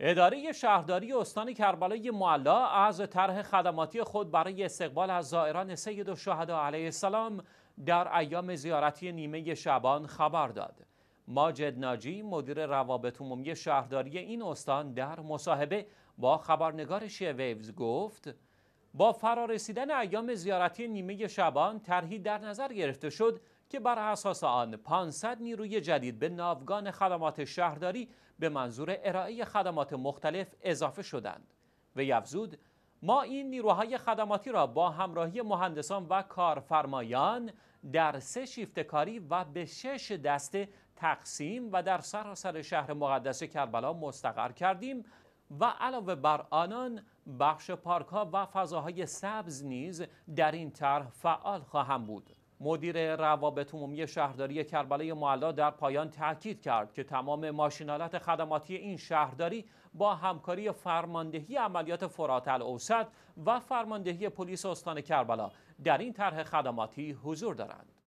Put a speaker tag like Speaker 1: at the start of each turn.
Speaker 1: اداره شهرداری استان کربلای معلا از طرح خدماتی خود برای استقبال از زائران سید و علیه السلام در ایام زیارتی نیمه شبان خبر داد. ماجد ناجی مدیر روابط عمومی شهرداری این استان در مصاحبه با خبرنگار شیویوز گفت با فرارسیدن ایام زیارتی نیمه شبان طرحی در نظر گرفته شد که بر اساس آن 500 نیروی جدید به ناوگان خدمات شهرداری به منظور ارائه خدمات مختلف اضافه شدند و یفزود ما این نیروهای خدماتی را با همراهی مهندسان و کارفرمایان در سه شیفت کاری و به شش دسته تقسیم و در سراسر شهر مقدس کربلا مستقر کردیم و علاوه بر آنان بخش پارک و فضاهای سبز نیز در این طرح فعال خواهم بود. مدیر روابط عمومی شهرداری کربلای معلا در پایان تاکید کرد که تمام ماشینالات خدماتی این شهرداری با همکاری فرماندهی عملیات فرات الاوسط و فرماندهی پلیس استان کربلا در این طرح خدماتی حضور دارند.